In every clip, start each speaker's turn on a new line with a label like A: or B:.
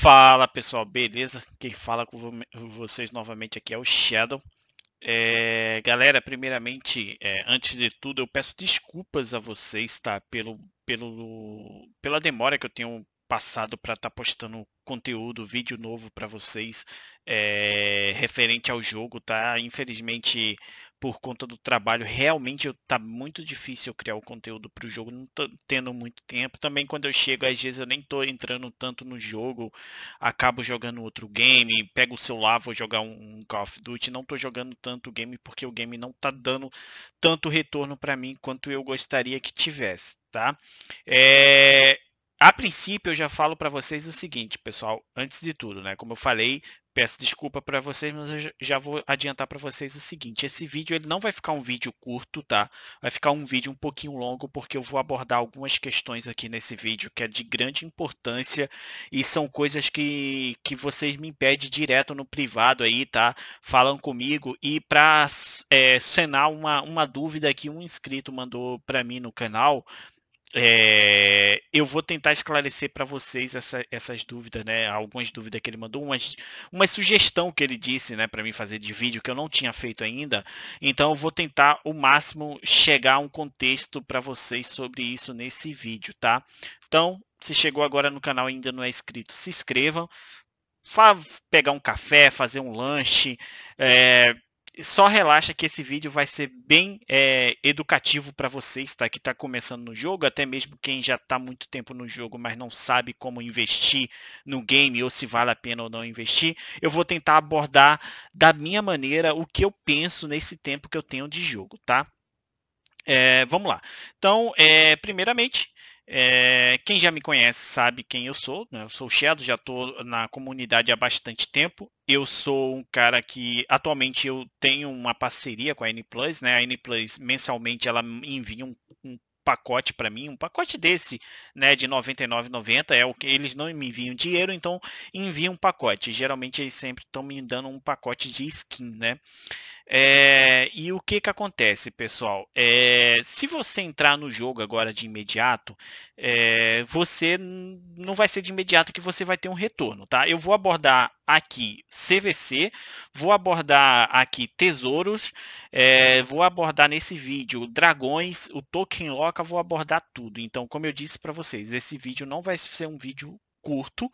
A: Fala pessoal, beleza? Quem fala com vocês novamente aqui é o Shadow. É, eh, galera, primeiramente, é, antes de tudo, eu peço desculpas a vocês, tá? Pelo, pelo, pela demora que eu tenho passado para estar tá postando conteúdo, vídeo novo para vocês é, referente ao jogo, tá? Infelizmente, por conta do trabalho, realmente tá muito difícil criar o conteúdo para o jogo, não tô tendo muito tempo. Também quando eu chego, às vezes eu nem tô entrando tanto no jogo, acabo jogando outro game, pego o celular, vou jogar um, Call of Duty, não tô jogando tanto game porque o game não tá dando tanto retorno para mim quanto eu gostaria que tivesse, tá? É, a princípio eu já falo para vocês o seguinte, pessoal, antes de tudo, né? Como eu falei, peço desculpa para vocês, mas eu já vou adiantar para vocês o seguinte, esse vídeo ele não vai ficar um vídeo curto, tá? Vai ficar um vídeo um pouquinho longo porque eu vou abordar algumas questões aqui nesse vídeo que é de grande importância e são coisas que que vocês me pedem direto no privado aí, tá? Falam comigo e para é, eh, cenar uma uma dúvida que um inscrito mandou para mim no canal, é, eu vou tentar esclarecer para vocês essa, essas dúvidas, né? Algumas dúvidas que ele mandou, umas, uma sugestão que ele disse, né, para mim fazer de vídeo que eu não tinha feito ainda. Então, eu vou tentar o máximo chegar a um contexto para vocês sobre isso nesse vídeo, tá? Então, se chegou agora no canal e ainda não é inscrito, se inscrevam. Fa, pegar um café, fazer um lanche, é, só relaxa que esse vídeo vai ser bem é, educativo para vocês, tá? Que está começando no jogo, até mesmo quem já está muito tempo no jogo, mas não sabe como investir no game ou se vale a pena ou não investir. Eu vou tentar abordar da minha maneira o que eu penso nesse tempo que eu tenho de jogo, tá? É, vamos lá. Então, é, primeiramente, é, quem já me conhece sabe quem eu sou. Né? Eu sou o Shadow, já estou na comunidade há bastante tempo. Eu sou um cara que atualmente eu tenho uma parceria com a N Plus, né? A N Plus mensalmente ela envia um, um pacote para mim, um pacote desse, né, de 99,90 é o que eles não me enviam dinheiro, então enviam um pacote. Geralmente eles sempre estão me dando um pacote de skin, né? É, e o que que acontece, pessoal? É, se você entrar no jogo agora de imediato, é, você não vai ser de imediato que você vai ter um retorno, tá? Eu vou abordar aqui CVC, vou abordar aqui tesouros, é, vou abordar nesse vídeo dragões, o token loca, vou abordar tudo. Então, como eu disse para vocês, esse vídeo não vai ser um vídeo curto,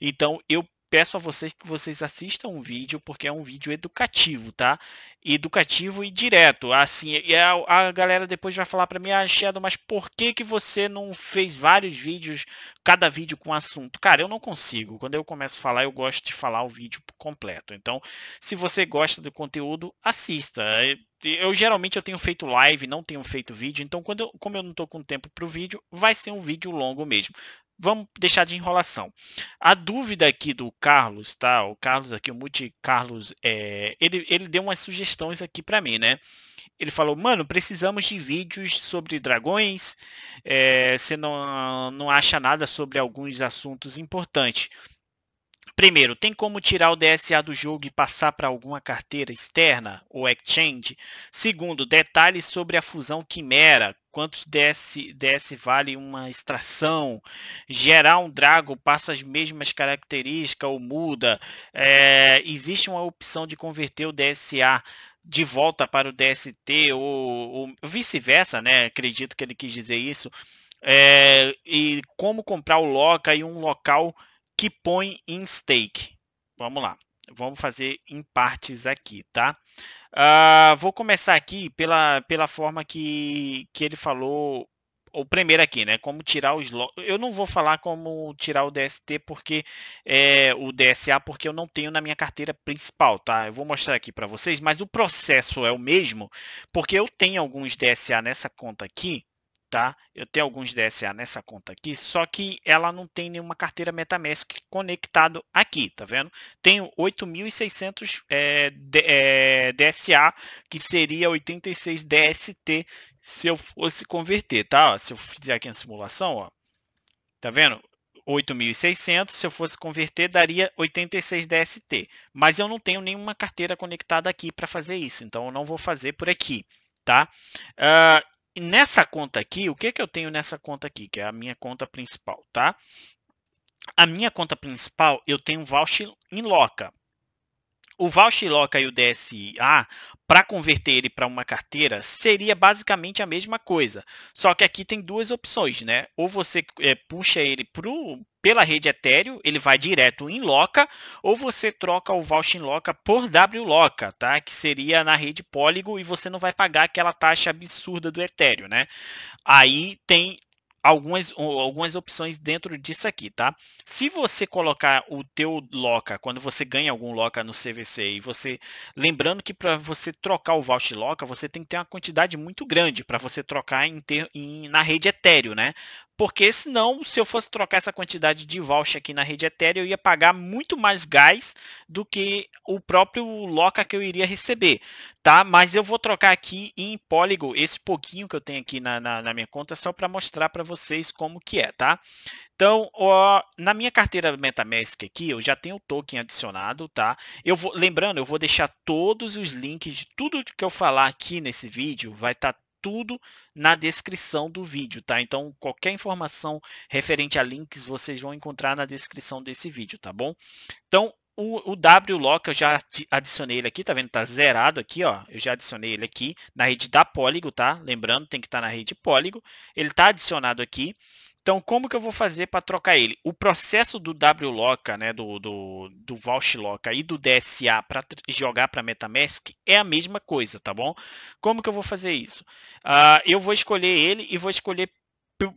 A: então eu peço a vocês que vocês assistam o vídeo, porque é um vídeo educativo, tá? Educativo e direto. Assim, e a, a galera depois vai falar para mim, ah, Shadow, mas por que, que você não fez vários vídeos, cada vídeo com assunto? Cara, eu não consigo. Quando eu começo a falar, eu gosto de falar o vídeo completo. Então, se você gosta do conteúdo, assista é, eu geralmente eu tenho feito live, não tenho feito vídeo, então quando eu, como eu não estou com tempo para o vídeo, vai ser um vídeo longo mesmo vamos deixar de enrolação. A dúvida aqui do Carlos, tá? O Carlos aqui, o Multi Carlos, é, ele, ele deu umas sugestões aqui para mim, né? Ele falou, mano, precisamos de vídeos sobre dragões. É, você não, não acha nada sobre alguns assuntos importantes. Primeiro, tem como tirar o DSA do jogo e passar para alguma carteira externa ou exchange? Segundo, detalhes sobre a fusão Quimera, quantos DS, DS vale uma extração, gerar um Drago passa as mesmas características ou muda, é, existe uma opção de converter o DSA de volta para o DST ou, ou vice-versa, né? Acredito que ele quis dizer isso. É, e como comprar o Loca e um local que põe em stake. Vamos lá, vamos fazer em partes aqui, tá? Uh, vou começar aqui pela, pela forma que, que ele falou o primeiro aqui, né? Como tirar os logs. Eu não vou falar como tirar o DST porque é, o DSA porque eu não tenho na minha carteira principal, tá? Eu vou mostrar aqui para vocês, mas o processo é o mesmo porque eu tenho alguns DSA nessa conta aqui tá? Eu tenho alguns DSA nessa conta aqui, só que ela não tem nenhuma carteira MetaMask conectado aqui, tá vendo? Tenho 8.600 é, é, DSA, que seria 86 DST se eu fosse converter, tá? se eu fizer aqui a simulação, ó, tá vendo? 8.600, se eu fosse converter, daria 86 DST. Mas eu não tenho nenhuma carteira conectada aqui para fazer isso, então eu não vou fazer por aqui, tá? Ah, e nessa conta aqui, o que, que eu tenho nessa conta aqui, que é a minha conta principal, tá? A minha conta principal, eu tenho um voucher em loca o Vauchiloca e o DSA, para converter ele para uma carteira, seria basicamente a mesma coisa. Só que aqui tem duas opções, né? Ou você é, puxa ele pro, pela rede Ethereum, ele vai direto em Loca, ou você troca o Vouching Loca por WLoca, tá? Que seria na rede Polygon e você não vai pagar aquela taxa absurda do Ethereum, né? Aí tem algumas, algumas opções dentro disso aqui, tá? Se você colocar o teu loca, quando você ganha algum loca no CVC e você, lembrando que para você trocar o vault loca, você tem que ter uma quantidade muito grande para você trocar em ter, em, na rede Ethereum, né? Porque senão, se eu fosse trocar essa quantidade de voucher aqui na rede Ethereum, eu ia pagar muito mais gás do que o próprio loca que eu iria receber, tá? Mas eu vou trocar aqui em Polygon esse pouquinho que eu tenho aqui na, na, na minha conta só para mostrar para vocês como que é, tá? Então, ó, na minha carteira MetaMask aqui, eu já tenho o token adicionado, tá? Eu vou, lembrando, eu vou deixar todos os links de tudo que eu falar aqui nesse vídeo, vai estar tá tudo na descrição do vídeo, tá? Então, qualquer informação referente a links, vocês vão encontrar na descrição desse vídeo, tá bom? Então, o, o WLock eu já adicionei ele aqui, tá vendo? Tá zerado aqui, ó. Eu já adicionei ele aqui na rede da Polygo, tá? Lembrando, tem que estar tá na rede Polygo. Ele tá adicionado aqui. Então, como que eu vou fazer para trocar ele? O processo do WLoca, né, do, do, do VouchLoca e do DSA para jogar para MetaMask é a mesma coisa, tá bom? Como que eu vou fazer isso? Uh, eu vou escolher ele e vou escolher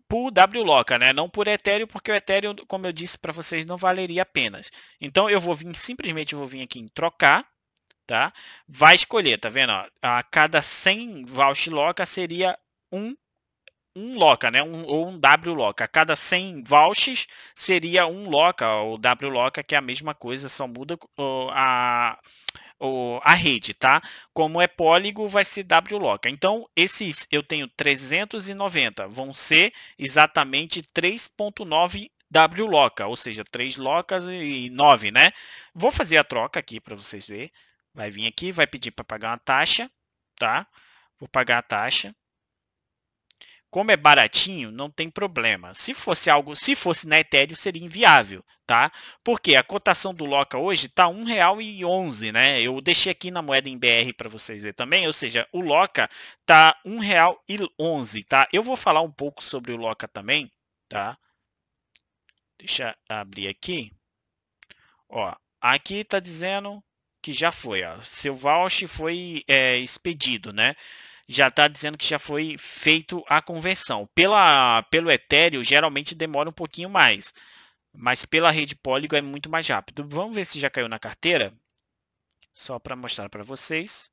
A: por WLoca, né? Não por Ethereum, porque o Ethereum, como eu disse para vocês, não valeria a pena. Então, eu vou vir, simplesmente vou vir aqui em trocar, tá? Vai escolher, tá vendo? Ó, a cada 100 VouchLoca seria um um loca, né? Um, ou um W loca. A cada 100 vouchers seria um loca, ou W loca, que é a mesma coisa, só muda uh, a a rede, tá? Como é póligo, vai ser WLoca. Então, esses eu tenho 390, vão ser exatamente 3.9 WLoca, ou seja, 3 locas e 9, né? Vou fazer a troca aqui para vocês verem. Vai vir aqui, vai pedir para pagar uma taxa, tá? Vou pagar a taxa como é baratinho, não tem problema. Se fosse algo, se fosse na né, Ethereum, seria inviável, tá? Porque a cotação do Loca hoje tá R$ 1,11, né? Eu deixei aqui na moeda em BR para vocês verem também, ou seja, o Loca tá R$ 1,11, tá? Eu vou falar um pouco sobre o Loca também, tá? Deixa abrir aqui. Ó, aqui tá dizendo que já foi, ó. Seu voucher foi é, expedido, né? já está dizendo que já foi feito a conversão. Pela, pelo Ethereum, geralmente demora um pouquinho mais. Mas pela rede Polygon é muito mais rápido. Vamos ver se já caiu na carteira? Só para mostrar para vocês.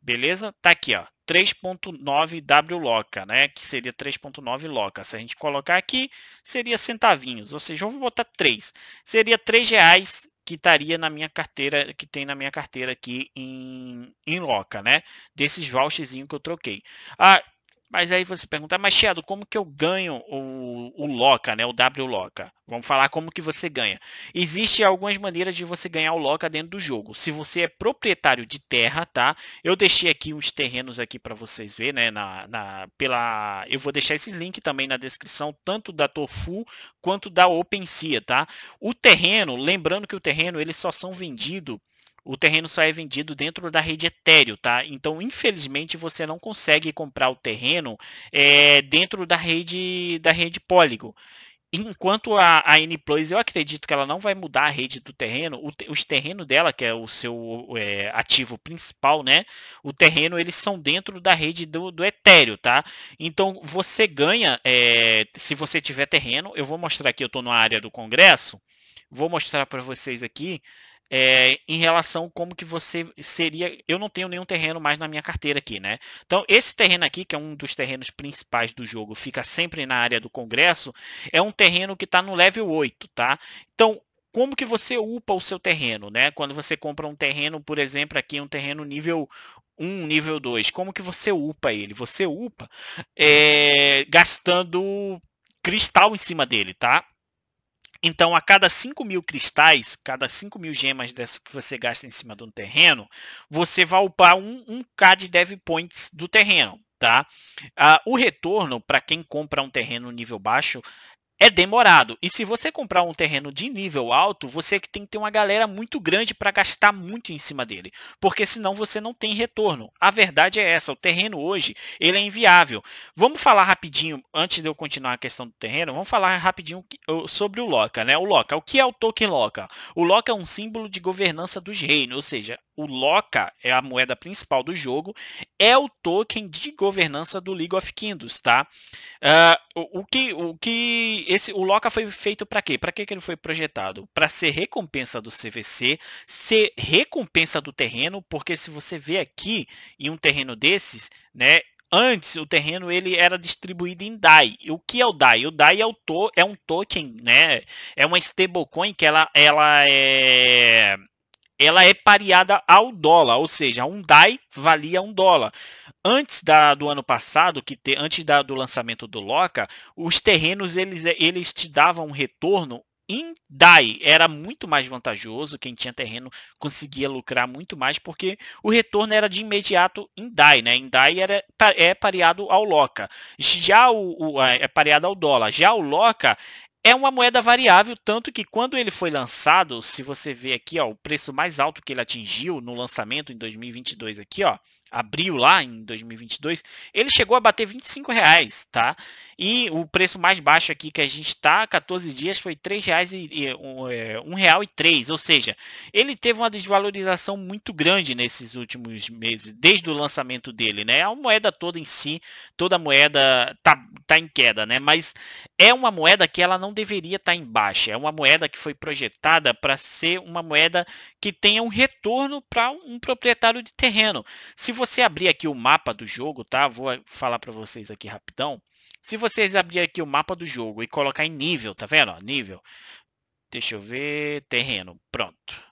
A: Beleza? Tá aqui, ó. 3.9 W loca, né? Que seria 3.9 loca. Se a gente colocar aqui, seria centavinhos. Ou seja, vamos botar 3. Seria 3 reais que estaria na minha carteira, que tem na minha carteira aqui em, em Loca, né? Desses vouchers que eu troquei. Ah, mas aí você pergunta, mas Shadow, como que eu ganho o, o Loca, né? O W Loca? Vamos falar como que você ganha. Existem algumas maneiras de você ganhar o Loca dentro do jogo. Se você é proprietário de terra, tá? Eu deixei aqui uns terrenos aqui para vocês verem, né? Na, na, pela... Eu vou deixar esse link também na descrição, tanto da Tofu quanto da OpenSea, tá? O terreno, lembrando que o terreno, eles só são vendidos o terreno só é vendido dentro da rede Ethereum, tá? Então, infelizmente, você não consegue comprar o terreno é, dentro da rede da rede Polygon. Enquanto a, a N-Plus, eu acredito que ela não vai mudar a rede do terreno, o, os terrenos dela, que é o seu é, ativo principal, né? O terreno, eles são dentro da rede do, do Ethereum, tá? Então, você ganha, é, se você tiver terreno, eu vou mostrar aqui, eu estou na área do Congresso, vou mostrar para vocês aqui é, em relação como que você seria. Eu não tenho nenhum terreno mais na minha carteira aqui, né? Então esse terreno aqui, que é um dos terrenos principais do jogo, fica sempre na área do Congresso, é um terreno que está no level 8, tá? Então como que você upa o seu terreno, né? Quando você compra um terreno, por exemplo, aqui é um terreno nível 1, nível 2, como que você upa ele? Você upa é, gastando cristal em cima dele, tá? Então, a cada 5 mil cristais, cada 5 mil gemas dessa que você gasta em cima de um terreno, você vai upar um, um K de dev points do terreno. Tá? Ah, o retorno para quem compra um terreno nível baixo é demorado. E se você comprar um terreno de nível alto, você tem que ter uma galera muito grande para gastar muito em cima dele, porque senão você não tem retorno. A verdade é essa, o terreno hoje, ele é inviável. Vamos falar rapidinho antes de eu continuar a questão do terreno, vamos falar rapidinho sobre o Loca, né? O Loca, o que é o token Loca? O Loca é um símbolo de governança dos reinos, ou seja, o Loca é a moeda principal do jogo, é o token de governança do League of Kingdoms, tá? Uh, o, o, que, o que esse, o Loca foi feito para quê? Para que, ele foi projetado? Para ser recompensa do CVC, ser recompensa do terreno, porque se você vê aqui em um terreno desses, né? Antes o terreno ele era distribuído em DAI. E o que é o DAI? O DAI é, o to é um token, né? É uma stablecoin que ela, ela é ela é pareada ao dólar, ou seja, um DAI valia um dólar. Antes da, do ano passado, que te, antes da, do lançamento do Loca, os terrenos eles, eles te davam um retorno em DAI. Era muito mais vantajoso, quem tinha terreno conseguia lucrar muito mais, porque o retorno era de imediato em DAI. Né? Em DAI era, é pareado ao Loca. Já o, o é, é pareado ao dólar. Já o Loca é uma moeda variável, tanto que quando ele foi lançado, se você ver aqui, ó, o preço mais alto que ele atingiu no lançamento em 2022 aqui, ó, abril lá em 2022, ele chegou a bater 25 reais, tá? E o preço mais baixo aqui que a gente está, 14 dias, foi R$ reais e, é, um real e três, ou seja, ele teve uma desvalorização muito grande nesses últimos meses, desde o lançamento dele, né? A moeda toda em si, toda a moeda tá, tá em queda, né? Mas é uma moeda que ela não deveria estar tá em baixa. É uma moeda que foi projetada para ser uma moeda que tenha um retorno para um proprietário de terreno. Se você abrir aqui o mapa do jogo, tá? Vou eh, falar para vocês aqui rapidão. Se vocês abrir aqui o mapa do jogo e colocar em nível, tá vendo? Nível. Deixa eu ver, terreno, pronto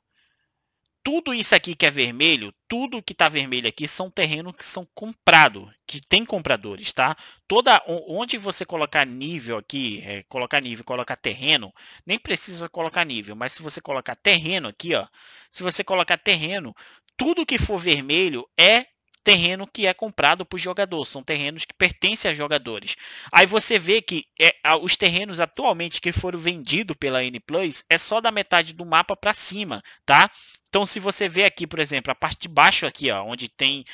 A: tudo isso aqui que é vermelho, tudo que está vermelho aqui são terrenos que são comprados, que tem compradores, tá? Toda onde você colocar nível aqui, é, colocar nível, colocar terreno, nem precisa colocar nível, mas se você colocar terreno aqui, ó, se você colocar terreno, tudo que for vermelho é terreno que é comprado por jogador, são terrenos que pertencem a jogadores. Aí você vê que é, os terrenos atualmente que foram vendidos pela N Plus é só da metade do mapa para cima, tá? Então, se você vê aqui, por exemplo, a parte de baixo aqui, ó, onde tem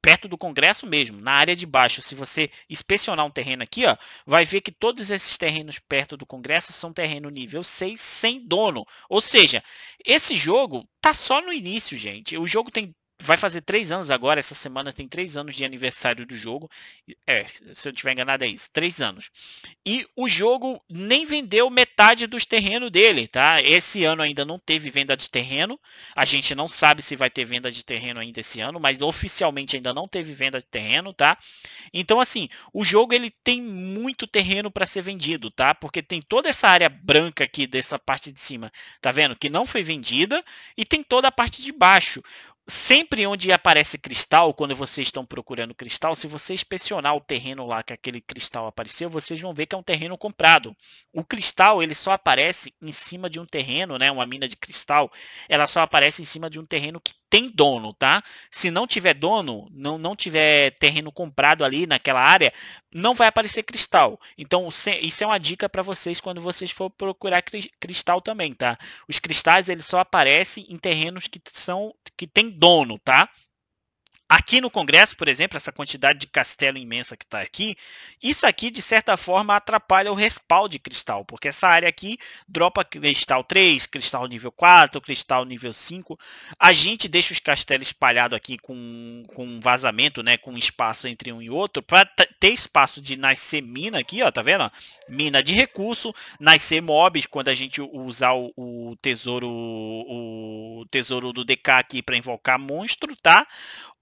A: perto do Congresso mesmo, na área de baixo, se você inspecionar um terreno aqui, ó, vai ver que todos esses terrenos perto do Congresso são terreno nível 6 sem dono. Ou seja, esse jogo tá só no início, gente. O jogo tem vai fazer três anos agora, essa semana tem três anos de aniversário do jogo. É, se eu tiver enganado, é isso, três anos. E o jogo nem vendeu metade dos terrenos dele, tá? Esse ano ainda não teve venda de terreno. A gente não sabe se vai ter venda de terreno ainda esse ano, mas oficialmente ainda não teve venda de terreno, tá? Então, assim, o jogo ele tem muito terreno para ser vendido, tá? Porque tem toda essa área branca aqui dessa parte de cima, tá vendo? Que não foi vendida, e tem toda a parte de baixo sempre onde aparece cristal, quando vocês estão procurando cristal, se você inspecionar o terreno lá que aquele cristal apareceu, vocês vão ver que é um terreno comprado. O cristal, ele só aparece em cima de um terreno, né? Uma mina de cristal, ela só aparece em cima de um terreno que tem dono, tá? Se não tiver dono, não, não tiver terreno comprado ali naquela área, não vai aparecer cristal. Então, isso é uma dica para vocês quando vocês for procurar cristal também, tá? Os cristais, eles só aparecem em terrenos que são que tem dono, tá? Aqui no Congresso, por exemplo, essa quantidade de castelo imensa que está aqui, isso aqui, de certa forma, atrapalha o respaldo de cristal, porque essa área aqui dropa cristal 3, cristal nível 4, cristal nível 5. A gente deixa os castelos espalhados aqui com, com vazamento, né, com espaço entre um e outro, para ter espaço de nascer mina aqui, ó, tá vendo? Mina de recurso, nascer mobs quando a gente usar o, o tesouro o tesouro do DK aqui para invocar monstro, tá?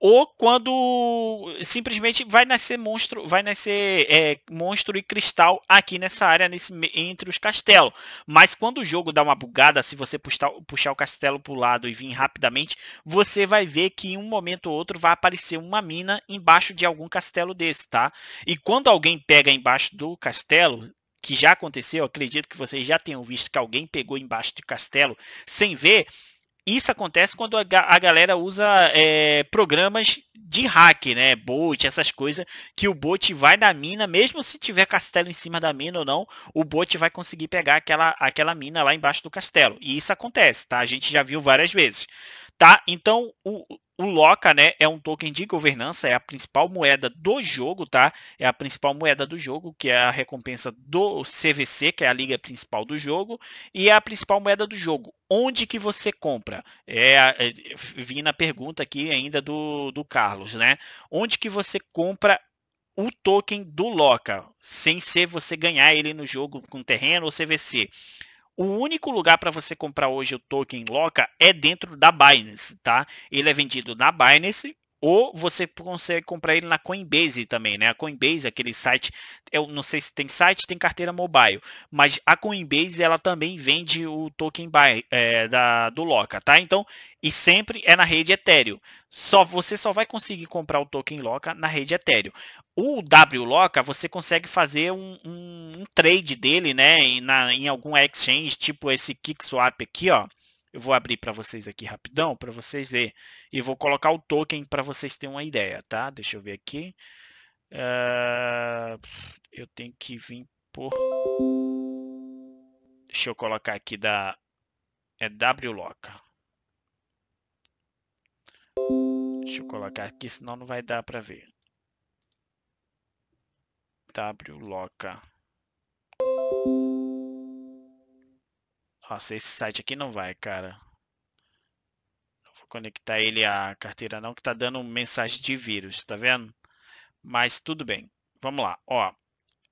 A: ou quando simplesmente vai nascer monstro, vai nascer é, monstro e cristal aqui nessa área nesse, entre os castelos. Mas quando o jogo dá uma bugada, se você puxar, puxar o castelo para o lado e vir rapidamente, você vai ver que em um momento ou outro vai aparecer uma mina embaixo de algum castelo desse, tá? E quando alguém pega embaixo do castelo, que já aconteceu, acredito que vocês já tenham visto que alguém pegou embaixo do castelo sem ver, isso acontece quando a, a galera usa é, programas de hack, né? Bot, essas coisas, que o bot vai da mina, mesmo se tiver castelo em cima da mina ou não, o bot vai conseguir pegar aquela, aquela mina lá embaixo do castelo. E isso acontece, tá? A gente já viu várias vezes. Tá? Então, o, o Loca, né, é um token de governança, é a principal moeda do jogo, tá? É a principal moeda do jogo, que é a recompensa do CVC, que é a liga principal do jogo, e é a principal moeda do jogo. Onde que você compra? É, é vi na pergunta aqui ainda do, do Carlos, né? Onde que você compra o token do Loca, sem ser você ganhar ele no jogo com terreno ou CVC. O único lugar para você comprar hoje o token Loca é dentro da Binance, tá? Ele é vendido na Binance ou você consegue comprar ele na Coinbase também, né? A Coinbase, aquele site, eu não sei se tem site, tem carteira mobile, mas a Coinbase ela também vende o token buy, é, da, do Loca, tá? Então, e sempre é na rede Ethereum. Só você só vai conseguir comprar o token Loca na rede Ethereum. O WLoca você consegue fazer um, um, um trade dele, né? Em, na, em algum exchange, tipo esse KickSwap aqui, ó. Eu vou abrir para vocês aqui rapidão para vocês verem. E vou colocar o token para vocês terem uma ideia, tá? Deixa eu ver aqui. Uh, eu tenho que vir por... Deixa eu colocar aqui da... É WLoca. Deixa eu colocar aqui, senão não vai dar para ver. WLoca. Nossa, esse site aqui não vai, cara. Não vou conectar ele à carteira não, que tá dando mensagem de vírus, tá vendo? Mas tudo bem. Vamos lá, ó.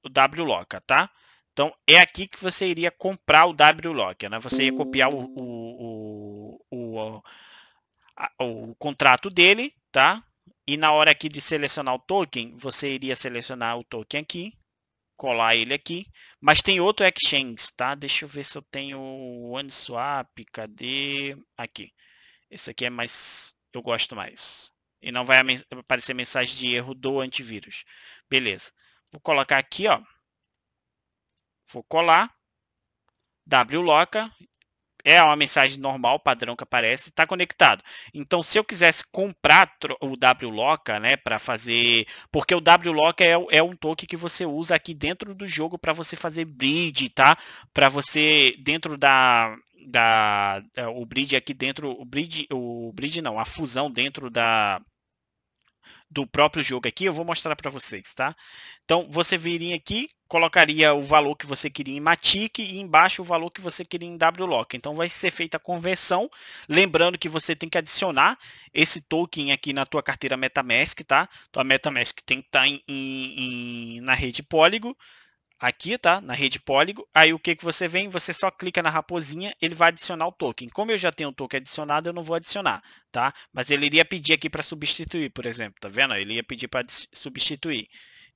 A: O WLoca, tá? Então, é aqui que você iria comprar o WLoca, né? Você ia copiar o, o, o, o, contrato dele, tá? E na hora aqui de selecionar o token, você iria selecionar o token aqui, colar ele aqui. Mas tem outro exchange, tá? Deixa eu ver se eu tenho o OneSwap, cadê? Aqui. Esse aqui é mais... eu gosto mais. E não vai aparecer mensagem de erro do antivírus. Beleza. Vou colocar aqui, ó. Vou colar. WLoca é uma mensagem normal, padrão que aparece, está conectado. Então, se eu quisesse comprar o WLoca, né, para fazer, porque o WLoca é, é um token que você usa aqui dentro do jogo para você fazer bridge, tá? Para você dentro da da é, o bridge aqui dentro, o bridge, o bridge não, a fusão dentro da do próprio jogo aqui, eu vou mostrar para vocês, tá? Então, você viria aqui, colocaria o valor que você queria em Matic e embaixo o valor que você queria em WLock. Então, vai ser feita a conversão, lembrando que você tem que adicionar esse token aqui na tua carteira MetaMask, tá? Tua MetaMask tem que estar tá em, em, em na rede Polygon, aqui, tá? Na rede Polygon. Aí o que, que você vem? Você só clica na raposinha, ele vai adicionar o token. Como eu já tenho o token adicionado, eu não vou adicionar, tá? Mas ele iria pedir aqui para substituir, por exemplo, tá vendo? Ele ia pedir para substituir.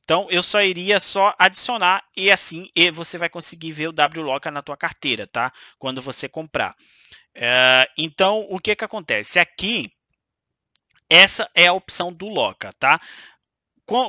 A: Então, eu só iria só adicionar e assim e você vai conseguir ver o WLoca na tua carteira, tá? Quando você comprar. É, então, o que, que acontece? Aqui, essa é a opção do Loca, tá?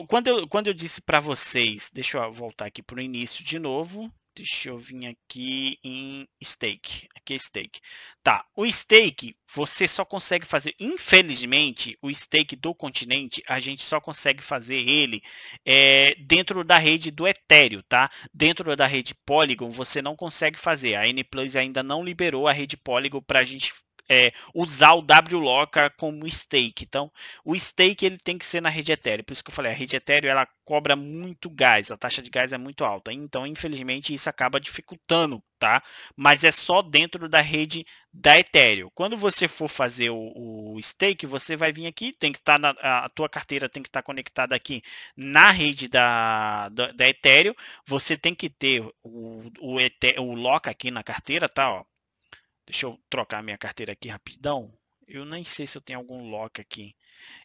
A: Quando eu, quando eu disse para vocês, deixa eu voltar aqui para o início de novo. Deixa eu vir aqui em stake. Aqui é stake. Tá, o stake, você só consegue fazer, infelizmente, o stake do continente, a gente só consegue fazer ele é, dentro da rede do Ethereum, tá? Dentro da rede Polygon, você não consegue fazer. A N Plus ainda não liberou a rede Polygon para a gente é, usar o WLocker como stake. Então, o stake ele tem que ser na rede Ethereum. Por isso que eu falei, a rede Ethereum ela cobra muito gás, a taxa de gás é muito alta. Então, infelizmente, isso acaba dificultando, tá? Mas é só dentro da rede da Ethereum. Quando você for fazer o, o stake, você vai vir aqui, tem que estar tá na a tua carteira tem que estar tá conectada aqui na rede da, da, da Ethereum. Você tem que ter o, o, o lock aqui na carteira, tá? Ó, Deixa eu trocar a minha carteira aqui rapidão. Eu nem sei se eu tenho algum lock aqui.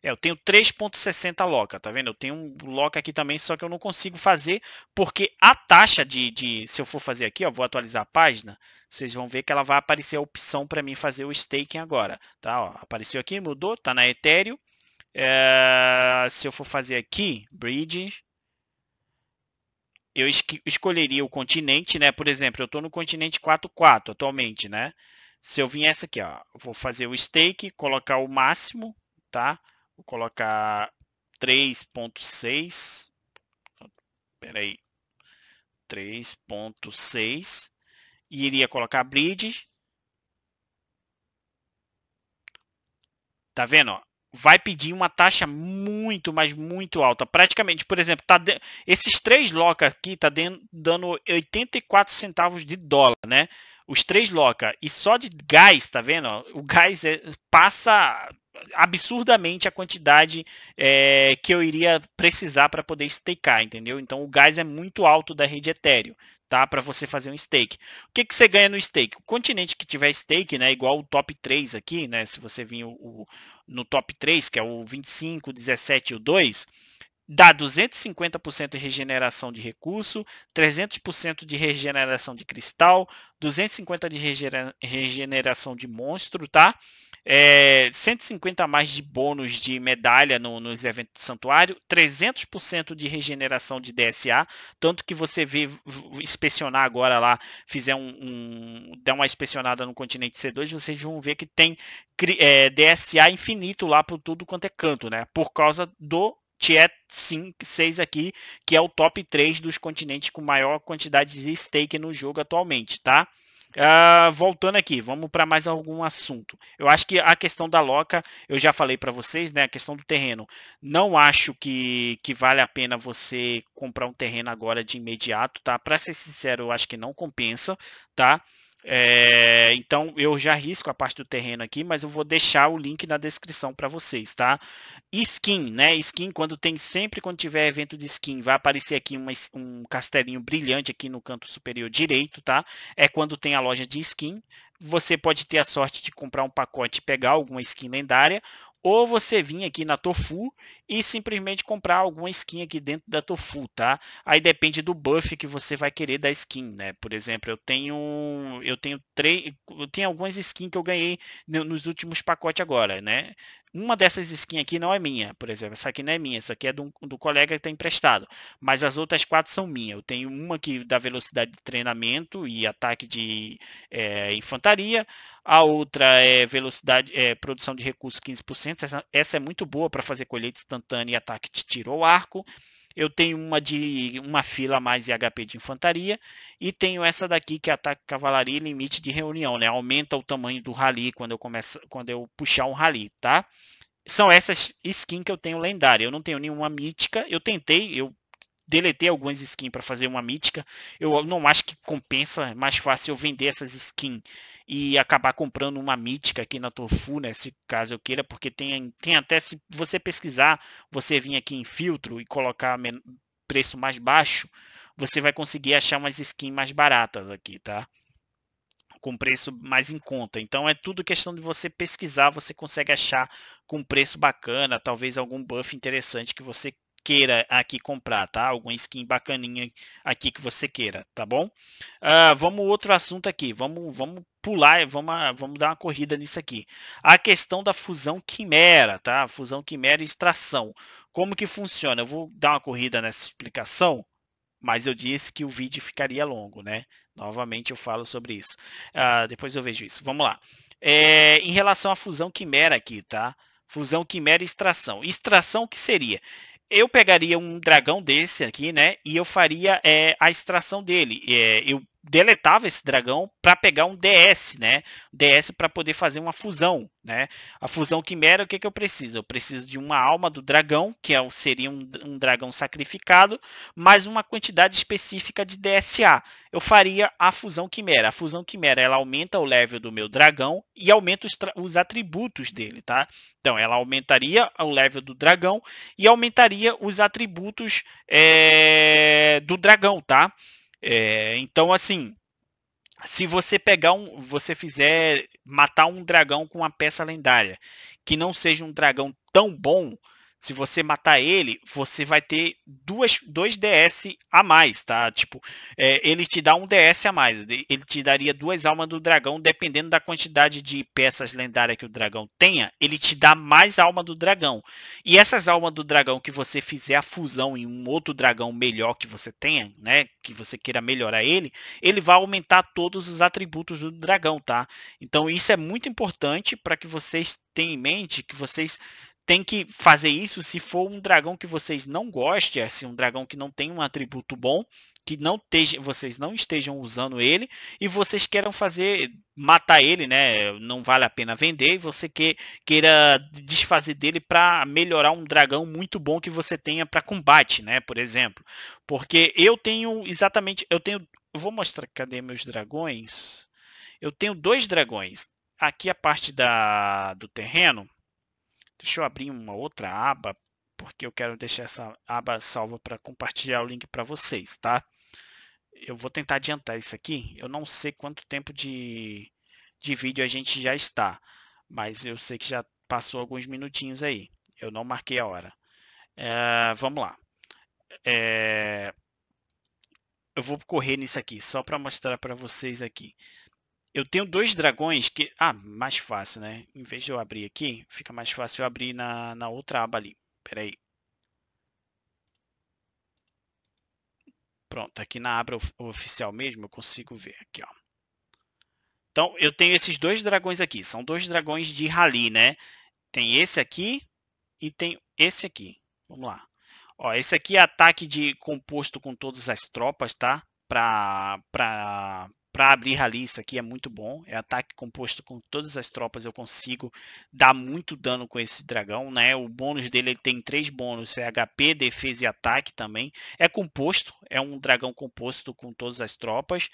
A: É, eu tenho 3.60 lock, tá vendo? Eu tenho um lock aqui também, só que eu não consigo fazer, porque a taxa de, de se eu for fazer aqui, ó, vou atualizar a página, vocês vão ver que ela vai aparecer a opção para mim fazer o staking agora, tá? Ó, apareceu aqui, mudou, tá na Ethereum. É, se eu for fazer aqui, bridge, eu escolheria o continente, né? Por exemplo, eu estou no continente 4.4 atualmente, né? se eu viesse aqui, ó, vou fazer o stake, colocar o máximo, tá? Vou colocar 3.6. Peraí. 3.6 e iria colocar bridge. Tá vendo, ó? Vai pedir uma taxa muito, mas muito alta. Praticamente, por exemplo, tá de... esses três locas aqui tá dando 84 centavos de dólar, né? Os três loca. E só de gás, tá vendo? O gás é, passa absurdamente a quantidade é, que eu iria precisar para poder stakear, entendeu? Então o gás é muito alto da rede Ethereum, tá? Para você fazer um stake. O que, que você ganha no stake? O continente que tiver stake, né? Igual o top 3 aqui, né? Se você vir o, o no top 3, que é o 25, 17 e o 2, dá 250% de regeneração de recurso, 300% de regeneração de cristal, 250% de regenera regeneração de monstro, tá? É, 150 a mais de bônus de medalha no, nos eventos do santuário, 300% de regeneração de DSA, tanto que você vê inspecionar agora lá, fizer um, um dar uma inspecionada no continente C2, vocês vão ver que tem é, DSA infinito lá por tudo quanto é canto, né? Por causa do Tiet, é 6 aqui, que é o top 3 dos continentes com maior quantidade de stake no jogo atualmente, tá? Uh, voltando aqui, vamos para mais algum assunto. Eu acho que a questão da loca, eu já falei para vocês, né? A questão do terreno. Não acho que, que vale a pena você comprar um terreno agora de imediato, tá? Para ser sincero, eu acho que não compensa, tá? É, então eu já risco a parte do terreno aqui, mas eu vou deixar o link na descrição para vocês, tá? Skin, né? Skin, quando tem sempre, quando tiver evento de skin, vai aparecer aqui uma, um castelinho brilhante aqui no canto superior direito, tá? É quando tem a loja de skin. Você pode ter a sorte de comprar um pacote e pegar alguma skin lendária, ou você vir aqui na Tofu e simplesmente comprar alguma skin aqui dentro da Tofu, tá? Aí depende do buff que você vai querer da skin, né? Por exemplo, eu tenho eu tenho três, eu tenho algumas skins que eu ganhei nos últimos pacotes agora, né? Uma dessas skins aqui não é minha, por exemplo. Essa aqui não é minha, essa aqui é do, do colega que está emprestado. Mas as outras quatro são minhas. Eu tenho uma que dá velocidade de treinamento e ataque de é, infantaria. A outra é velocidade, é, produção de recursos 15%. Essa, essa é muito boa para fazer colheita instantânea e ataque de tiro ou arco. Eu tenho uma de uma fila mais de HP de infantaria. E tenho essa daqui que é ataque cavalaria e limite de reunião, né? Aumenta o tamanho do rally quando eu começo, quando eu puxar um rally, tá? São essas skins que eu tenho lendária. Eu não tenho nenhuma mítica. Eu tentei, eu deletei algumas skins para fazer uma mítica. Eu não acho que compensa, é mais fácil eu vender essas skins e acabar comprando uma mítica aqui na Torfu, né? Se caso eu queira, porque tem, tem até se você pesquisar, você vir aqui em filtro e colocar preço mais baixo, você vai conseguir achar umas skins mais baratas aqui, tá? Com preço mais em conta. Então é tudo questão de você pesquisar, você consegue achar com preço bacana, talvez algum buff interessante que você queira aqui comprar, tá? Alguma skin bacaninha aqui que você queira, tá bom? Uh, vamos outro assunto aqui, vamos, vamos pular, vamos, ah, vamos dar uma corrida nisso aqui. A questão da fusão quimera, tá? Fusão quimera e extração. Como que funciona? Eu vou dar uma corrida nessa explicação, mas eu disse que o vídeo ficaria longo, né? Novamente eu falo sobre isso. Uh, depois eu vejo isso. Vamos lá. É, em relação à fusão quimera aqui, tá? Fusão quimera e extração. Extração o que seria? eu pegaria um dragão desse aqui, né? E eu faria é, a extração dele. É, eu deletava esse dragão para pegar um DS, né? DS para poder fazer uma fusão, né? A fusão quimera, o que, que eu preciso? Eu preciso de uma alma do dragão, que é, seria um, um dragão sacrificado, mais uma quantidade específica de DSA. Eu faria a fusão quimera. A fusão quimera, ela aumenta o level do meu dragão e aumenta os, os atributos dele, tá? Então, ela aumentaria o level do dragão e aumentaria os atributos é, do dragão, tá? É, então, assim, se você pegar um, você fizer matar um dragão com uma peça lendária que não seja um dragão tão bom, se você matar ele, você vai ter duas, dois DS a mais, tá? Tipo, é, ele te dá um DS a mais. Ele te daria duas almas do dragão, dependendo da quantidade de peças lendárias que o dragão tenha, ele te dá mais alma do dragão. E essas almas do dragão que você fizer a fusão em um outro dragão melhor que você tenha, né? Que você queira melhorar ele, ele vai aumentar todos os atributos do dragão, tá? Então isso é muito importante para que vocês tenham em mente que vocês tem que fazer isso se for um dragão que vocês não gostem, assim, um dragão que não tem um atributo bom, que não esteja, vocês não estejam usando ele e vocês queiram fazer matar ele, né? Não vale a pena vender e você que, queira desfazer dele para melhorar um dragão muito bom que você tenha para combate, né? Por exemplo, porque eu tenho exatamente, eu tenho, eu vou mostrar cadê meus dragões. Eu tenho dois dragões. Aqui a parte da do terreno Deixa eu abrir uma outra aba, porque eu quero deixar essa aba salva para compartilhar o link para vocês, tá? Eu vou tentar adiantar isso aqui. Eu não sei quanto tempo de, de vídeo a gente já está, mas eu sei que já passou alguns minutinhos aí. Eu não marquei a hora. É, vamos lá. É, eu vou correr nisso aqui, só para mostrar para vocês aqui. Eu tenho dois dragões que... Ah, mais fácil, né? Em vez de eu abrir aqui, fica mais fácil eu abrir na, na outra aba ali. Pera aí. Pronto, aqui na aba oficial mesmo eu consigo ver aqui, ó. Então, eu tenho esses dois dragões aqui. São dois dragões de rally, né? Tem esse aqui e tem esse aqui. Vamos lá. Ó, esse aqui é ataque de composto com todas as tropas, tá? pra para abrir isso aqui é muito bom. É ataque composto com todas as tropas. Eu consigo dar muito dano com esse dragão, né? O bônus dele ele tem três bônus: é HP, defesa e ataque também. É composto, é um dragão composto com todas as tropas.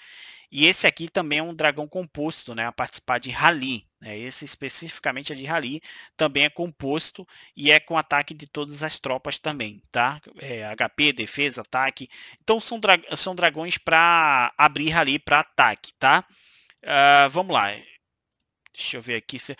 A: E esse aqui também é um dragão composto, né? A participar de rally. Né, esse especificamente é de rally, também é composto e é com ataque de todas as tropas também, tá? É, HP, defesa, ataque. Então são, dra são dragões para abrir rally para ataque, tá? Uh, vamos lá. Deixa eu ver aqui. Se...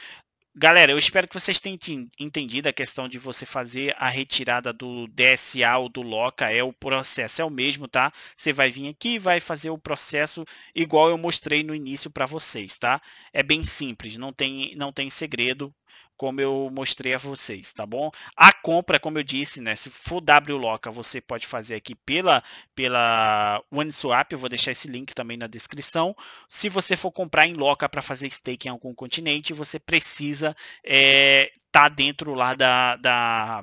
A: Galera, eu espero que vocês tenham entendido a questão de você fazer a retirada do DSA ou do LOCA. É o processo, é o mesmo, tá? Você vai vir aqui e vai fazer o processo igual eu mostrei no início para vocês, tá? É bem simples, não tem, não tem segredo como eu mostrei a vocês, tá bom? A compra, como eu disse, né, se for WLoca, você pode fazer aqui pela pela Uniswap, eu vou deixar esse link também na descrição. Se você for comprar em Loca para fazer stake em algum continente, você precisa estar eh, é, tá dentro lá da, da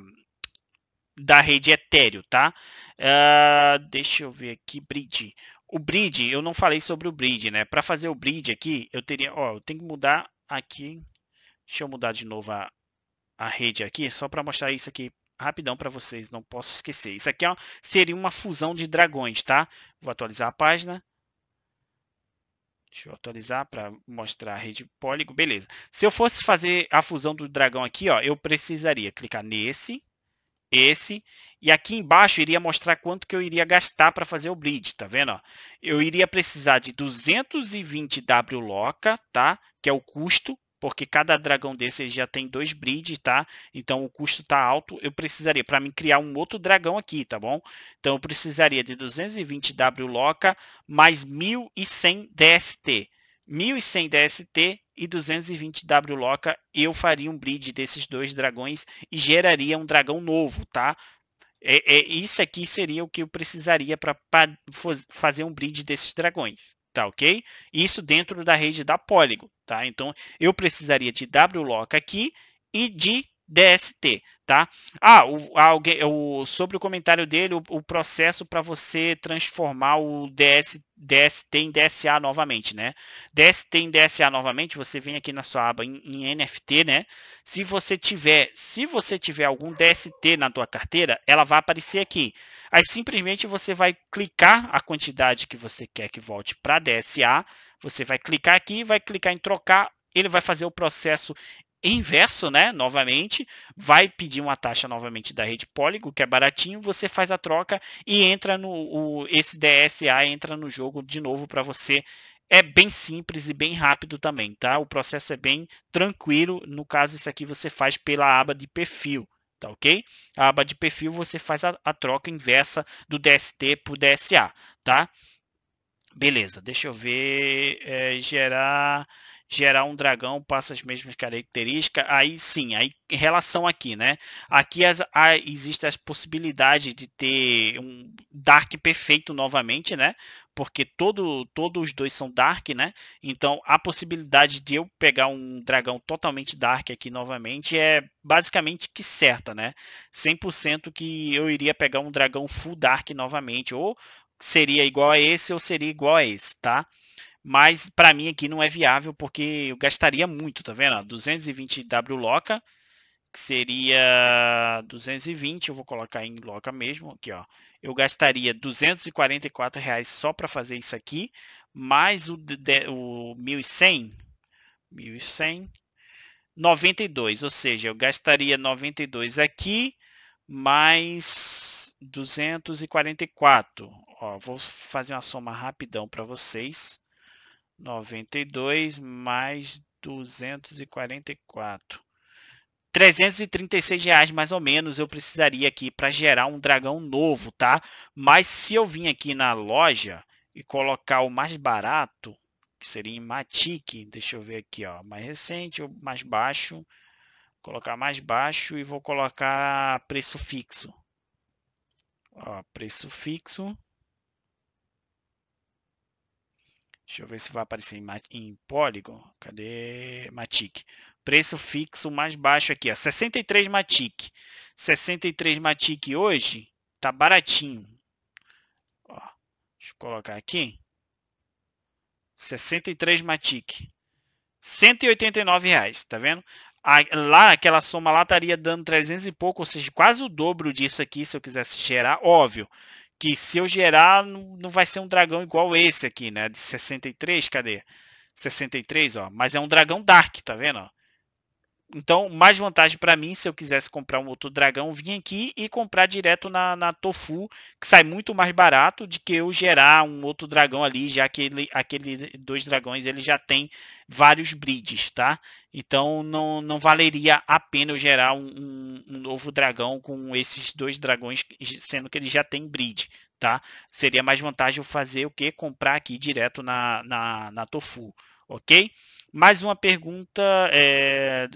A: da rede Ethereum, tá? Uh, deixa eu ver aqui, bridge. O bridge, eu não falei sobre o bridge, né? Para fazer o bridge aqui, eu teria, ó, eu tenho que mudar aqui Deixa eu mudar de novo a, a rede aqui, só para mostrar isso aqui rapidão para vocês, não posso esquecer. Isso aqui ó, seria uma fusão de dragões, tá? Vou atualizar a página. Deixa eu atualizar para mostrar a rede Polygon. Beleza. Se eu fosse fazer a fusão do dragão aqui, ó, eu precisaria clicar nesse, esse, e aqui embaixo iria mostrar quanto que eu iria gastar para fazer o bleed, tá vendo? Ó? Eu iria precisar de 220 W loca, tá? Que é o custo porque cada dragão desse já tem dois breeds, tá? Então o custo tá alto. Eu precisaria, para mim, criar um outro dragão aqui, tá bom? Então eu precisaria de 220 W Loca mais 1100 DST. 1100 DST e 220 W Loca, eu faria um bridge desses dois dragões e geraria um dragão novo, tá? É, é, isso aqui seria o que eu precisaria para fazer um bridge desses dragões, tá ok? Isso dentro da rede da Polygon, tá? Então, eu precisaria de WLOC aqui e de DST, tá? Ah, o, alguém, o, sobre o comentário dele, o, o processo para você transformar o DS, DST em DSA novamente, né? DST em DSA novamente, você vem aqui na sua aba em, em NFT, né? Se você tiver, se você tiver algum DST na tua carteira, ela vai aparecer aqui. Aí simplesmente você vai clicar a quantidade que você quer que volte para DSA, você vai clicar aqui, vai clicar em trocar ele vai fazer o processo inverso, né? Novamente, vai pedir uma taxa novamente da rede Polygon, que é baratinho, você faz a troca e entra no o, esse DSA entra no jogo de novo para você. É bem simples e bem rápido também, tá? O processo é bem tranquilo. No caso, isso aqui você faz pela aba de perfil, tá ok? A aba de perfil você faz a, a troca inversa do DST para o DSA, tá? Beleza, deixa eu ver. É, gerar gerar um dragão passa as mesmas características, aí sim, aí em relação aqui, né? Aqui as, a, existe as possibilidades de ter um Dark perfeito novamente, né? Porque todo, todos os dois são Dark, né? Então a possibilidade de eu pegar um dragão totalmente Dark aqui novamente é basicamente que certa, né? 100% que eu iria pegar um dragão full Dark novamente, ou seria igual a esse ou seria igual a esse, tá? Mas para mim aqui não é viável porque eu gastaria muito, tá vendo? 220 W loca, que seria 220, eu vou colocar em loca mesmo aqui, ó. Eu gastaria 244 reais só para fazer isso aqui, mais o, de, o 1100, 1100, 92, ou seja, eu gastaria 92 aqui, mais 244. Ó, vou fazer uma soma rapidão para vocês. 92 mais 244. 336 reais mais ou menos eu precisaria aqui para gerar um dragão novo, tá? Mas se eu vim aqui na loja e colocar o mais barato, que seria em Matic, deixa eu ver aqui, ó, mais recente ou mais baixo, vou colocar mais baixo e vou colocar preço fixo. Ó, preço fixo, Deixa eu ver se vai aparecer em, em Polygon. Cadê Matic? Preço fixo mais baixo aqui, ó. 63 Matic. 63 Matic hoje tá baratinho. Ó, deixa eu colocar aqui. 63 Matic. 189 reais, tá vendo? lá aquela soma lá estaria dando 300 e pouco, ou seja, quase o dobro disso aqui se eu quisesse cheirar, óbvio que se eu gerar, não vai ser um dragão igual esse aqui, né? De 63, cadê? 63, ó. Mas é um dragão Dark, tá vendo? Ó? Então, mais vantagem para mim, se eu quisesse comprar um outro dragão, vir aqui e comprar direto na, na Tofu, que sai muito mais barato do que eu gerar um outro dragão ali, já que ele, aquele dois dragões ele já tem vários brides, tá? Então, não, não valeria a pena eu gerar um, um, novo dragão com esses dois dragões, sendo que ele já tem bride, tá? Seria mais vantajoso fazer o que? Comprar aqui direto na, na, na Tofu, ok? Mais uma pergunta, é,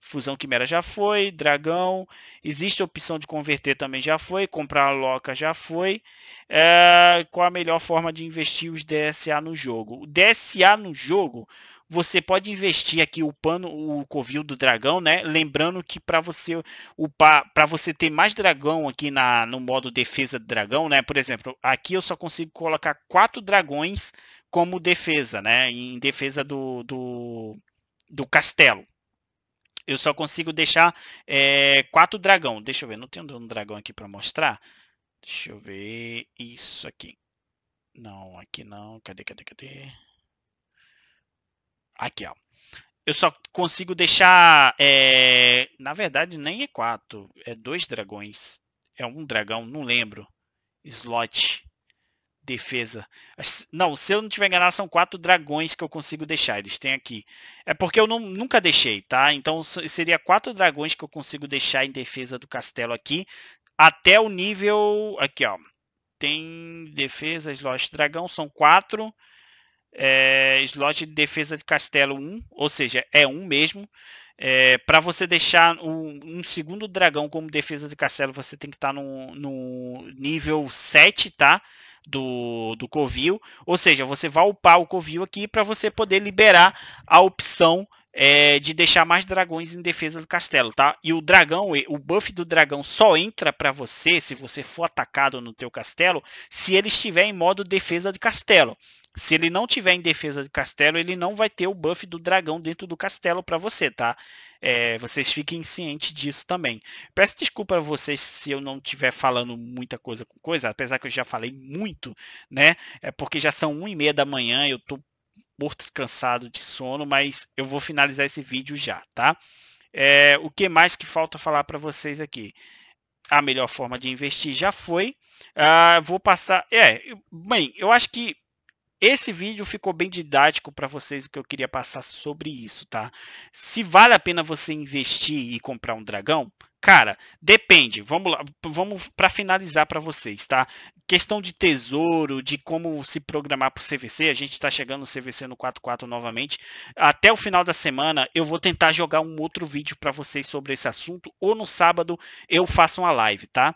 A: Fusão Quimera já foi, Dragão, existe a opção de converter também já foi, comprar a Loca já foi. É, qual a melhor forma de investir os DSA no jogo? O DSA no jogo, você pode investir aqui o pano, o covil do dragão, né? Lembrando que para você upar, para você ter mais dragão aqui na no modo defesa do dragão, né? Por exemplo, aqui eu só consigo colocar quatro dragões como defesa, né? Em defesa do, do, do castelo. Eu só consigo deixar é, quatro dragão. Deixa eu ver, não tem um dragão aqui para mostrar. Deixa eu ver isso aqui. Não, aqui não. Cadê, cadê, cadê? Aqui, ó. Eu só consigo deixar, é... na verdade, nem é quatro. É dois dragões. É um dragão, não lembro. Slot defesa. Não, se eu não tiver enganado, são quatro dragões que eu consigo deixar. Eles têm aqui. É porque eu não, nunca deixei, tá? Então seria quatro dragões que eu consigo deixar em defesa do castelo aqui. Até o nível. Aqui, ó. Tem defesas, slot dragão, são quatro. É, slot de defesa de castelo 1, um, ou seja, é um mesmo. É, para você deixar um, um, segundo dragão como defesa de castelo, você tem que estar tá no, no nível 7, tá? do, do Covil. Ou seja, você vai upar o Covil aqui para você poder liberar a opção é, de deixar mais dragões em defesa do castelo, tá? E o dragão, o buff do dragão só entra para você se você for atacado no teu castelo, se ele estiver em modo defesa de castelo se ele não tiver em defesa de castelo, ele não vai ter o buff do dragão dentro do castelo para você, tá? É, vocês fiquem cientes disso também. Peço desculpa a vocês se eu não estiver falando muita coisa com coisa, apesar que eu já falei muito, né? É porque já são 1 e meia da manhã, eu tô morto cansado de sono, mas eu vou finalizar esse vídeo já, tá? É, o que mais que falta falar para vocês aqui? A melhor forma de investir já foi. Ah, vou passar. É, bem, eu acho que esse vídeo ficou bem didático para vocês o que eu queria passar sobre isso, tá? Se vale a pena você investir e comprar um dragão, cara, depende. Vamos lá, vamos para finalizar para vocês, tá? Questão de tesouro, de como se programar para o CVC, a gente está chegando no CVC no 44 novamente. Até o final da semana eu vou tentar jogar um outro vídeo para vocês sobre esse assunto ou no sábado eu faço uma live, tá?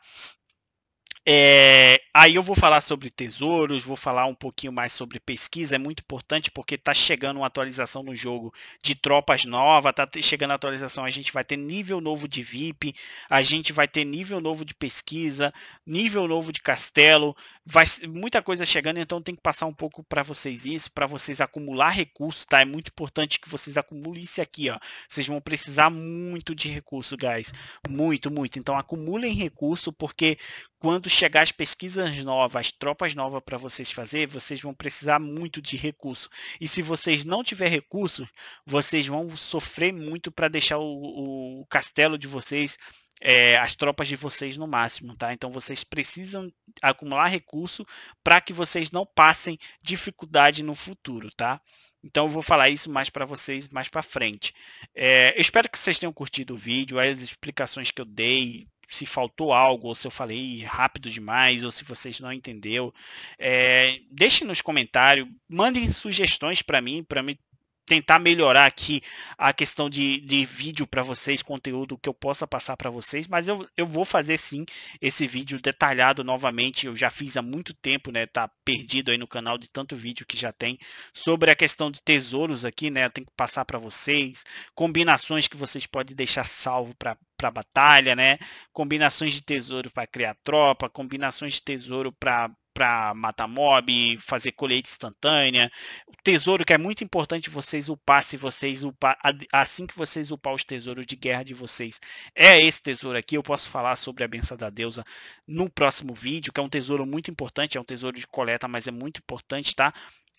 A: É, aí eu vou falar sobre tesouros, vou falar um pouquinho mais sobre pesquisa, é muito importante porque está chegando uma atualização no jogo de tropas nova, está chegando a atualização, a gente vai ter nível novo de VIP, a gente vai ter nível novo de pesquisa, nível novo de castelo, vai muita coisa chegando, então tem que passar um pouco para vocês isso, para vocês acumular recursos, tá? É muito importante que vocês acumulem isso aqui, ó. Vocês vão precisar muito de recurso, guys, muito, muito. Então acumulem recurso porque quando chegar as pesquisas novas, tropas novas para vocês fazer, vocês vão precisar muito de recurso. E se vocês não tiver recursos, vocês vão sofrer muito para deixar o, o castelo de vocês é, as tropas de vocês no máximo, tá? Então vocês precisam acumular recurso para que vocês não passem dificuldade no futuro, tá? Então eu vou falar isso mais para vocês mais para frente. É, eu espero que vocês tenham curtido o vídeo, as explicações que eu dei, se faltou algo, ou se eu falei rápido demais, ou se vocês não entenderam, É, eh, deixem nos comentários, mandem sugestões para mim, para me tentar melhorar aqui a questão de, de vídeo para vocês, conteúdo que eu possa passar para vocês, mas eu, eu vou fazer sim esse vídeo detalhado novamente, eu já fiz há muito tempo, né, tá perdido aí no canal de tanto vídeo que já tem, sobre a questão de tesouros aqui, né, eu tenho que passar para vocês, combinações que vocês podem deixar salvo para para batalha, né? Combinações de tesouro para criar tropa, combinações de tesouro para para matar mob, fazer colheita instantânea, o tesouro que é muito importante vocês upar se vocês upar assim que vocês upar os tesouros de guerra de vocês. É esse tesouro aqui, eu posso falar sobre a benção da deusa no próximo vídeo, que é um tesouro muito importante, é um tesouro de coleta, mas é muito importante, tá?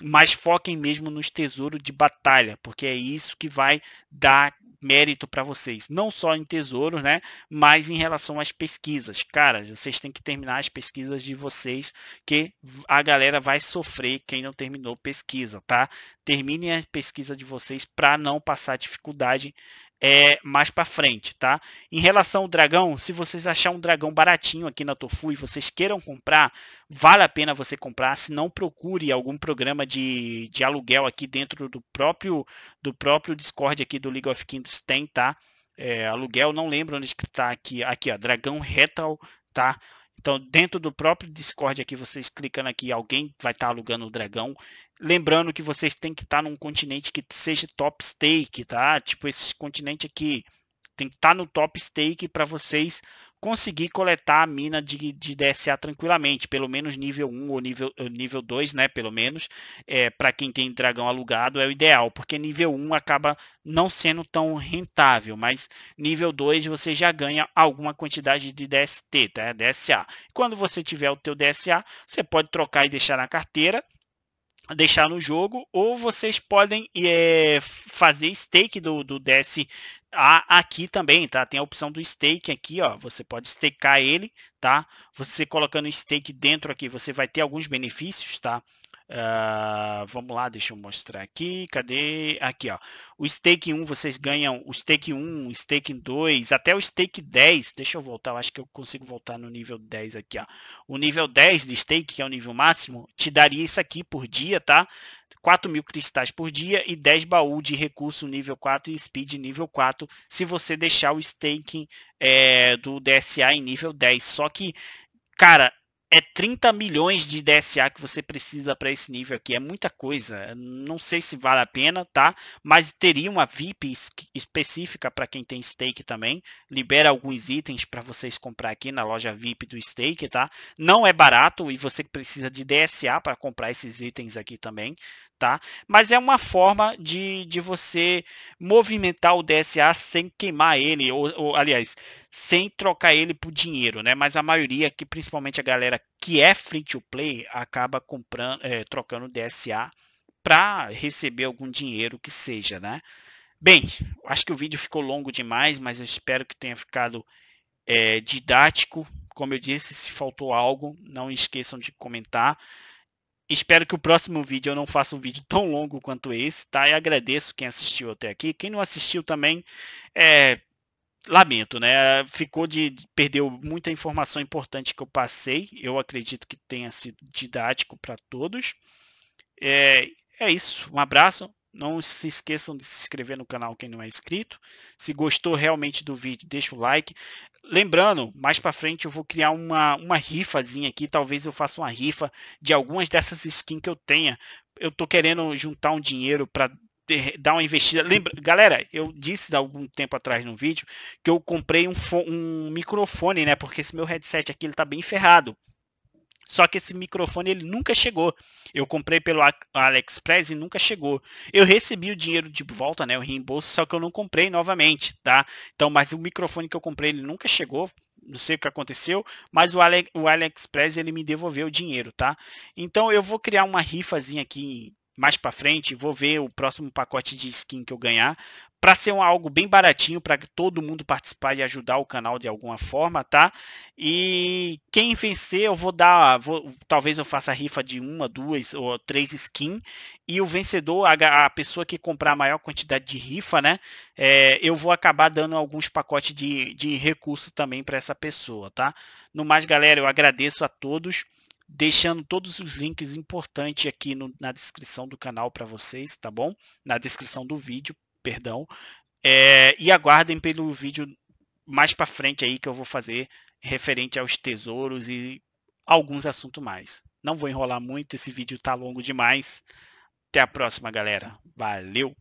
A: mas foquem mesmo nos tesouros de batalha, porque é isso que vai dar mérito para vocês, não só em tesouros, né, mas em relação às pesquisas. Cara, vocês têm que terminar as pesquisas de vocês, que a galera vai sofrer quem não terminou pesquisa, tá? Terminem a pesquisa de vocês para não passar dificuldade é, mais para frente, tá? Em relação ao dragão, se vocês achar um dragão baratinho aqui na Tofu e vocês queiram comprar, vale a pena você comprar, se não procure algum programa de, de aluguel aqui dentro do próprio do próprio Discord aqui do League of Kingdoms tem, tá? É, aluguel, não lembro onde que tá aqui, aqui ó, Dragão Retal, tá? Então, dentro do próprio Discord aqui, vocês clicando aqui, alguém vai estar tá alugando o dragão. Lembrando que vocês têm que estar tá num continente que seja top stake, tá? Tipo, esse continente aqui tem que estar tá no top stake para vocês conseguir coletar a mina de, de DSA tranquilamente, pelo menos nível 1 ou nível, eh, nível 2, né? Pelo menos, é, eh, para quem tem dragão alugado é o ideal, porque nível 1 acaba não sendo tão rentável, mas nível 2 você já ganha alguma quantidade de DST, tá? DSA. Quando você tiver o teu DSA, você pode trocar e deixar na carteira, deixar no jogo, ou vocês podem é, fazer stake do, do a, aqui também, tá? Tem a opção do stake aqui, ó. Você pode stakear ele, tá? Você colocando stake dentro aqui, você vai ter alguns benefícios, tá? Uh, vamos lá, deixa eu mostrar aqui. Cadê? Aqui, ó. O stake 1, vocês ganham o stake 1, o stake 2, até o stake 10. Deixa eu voltar, eu acho que eu consigo voltar no nível 10 aqui, ó. O nível 10 de stake, que é o nível máximo, te daria isso aqui por dia, tá? 4 mil cristais por dia e 10 baú de recurso nível 4 e speed nível 4, se você deixar o staking é, do DSA em nível 10. Só que, cara, é 30 milhões de DSA que você precisa para esse nível aqui. É muita coisa. Não sei se vale a pena, tá? Mas teria uma VIP específica para quem tem stake também. Libera alguns itens para vocês comprar aqui na loja VIP do stake, tá? Não é barato e você precisa de DSA para comprar esses itens aqui também, tá? Mas é uma forma de, de você movimentar o DSA sem queimar ele, ou, ou aliás, sem trocar ele por dinheiro, né? Mas a maioria, que principalmente a galera que é free to play, acaba comprando, é, trocando DSA para receber algum dinheiro que seja, né? Bem, acho que o vídeo ficou longo demais, mas eu espero que tenha ficado é, didático. Como eu disse, se faltou algo, não esqueçam de comentar. Espero que o próximo vídeo eu não faça um vídeo tão longo quanto esse, tá? E agradeço quem assistiu até aqui. Quem não assistiu também, é, lamento, né? Ficou de perdeu muita informação importante que eu passei. Eu acredito que tenha sido didático para todos. É, é isso. Um abraço. Não se esqueçam de se inscrever no canal quem não é inscrito. Se gostou realmente do vídeo, deixa o like. Lembrando, mais para frente eu vou criar uma, uma rifazinha aqui. Talvez eu faça uma rifa de algumas dessas skins que eu tenha. Eu tô querendo juntar um dinheiro para dar uma investida. Lembra, galera, eu disse há algum tempo atrás no vídeo que eu comprei um, um microfone, né? Porque esse meu headset aqui ele tá bem ferrado. Só que esse microfone ele nunca chegou. Eu comprei pelo AliExpress e nunca chegou. Eu recebi o dinheiro de volta, né, o reembolso, só que eu não comprei novamente, tá? Então, mas o microfone que eu comprei ele nunca chegou. Não sei o que aconteceu, mas o, Ali, o AliExpress ele me devolveu o dinheiro, tá? Então eu vou criar uma rifazinha aqui mais para frente, vou ver o próximo pacote de skin que eu ganhar para ser um, algo bem baratinho para todo mundo participar e ajudar o canal de alguma forma, tá? E quem vencer, eu vou dar, vou, talvez eu faça rifa de uma, duas ou três skins e o vencedor, a, a, pessoa que comprar a maior quantidade de rifa, né? É, eu vou acabar dando alguns pacotes de, de recurso também para essa pessoa, tá? No mais, galera, eu agradeço a todos deixando todos os links importantes aqui no, na descrição do canal para vocês, tá bom? Na descrição do vídeo perdão. É, e aguardem pelo vídeo mais para frente aí que eu vou fazer referente aos tesouros e alguns assuntos mais. Não vou enrolar muito, esse vídeo tá longo demais. Até a próxima, galera. Valeu!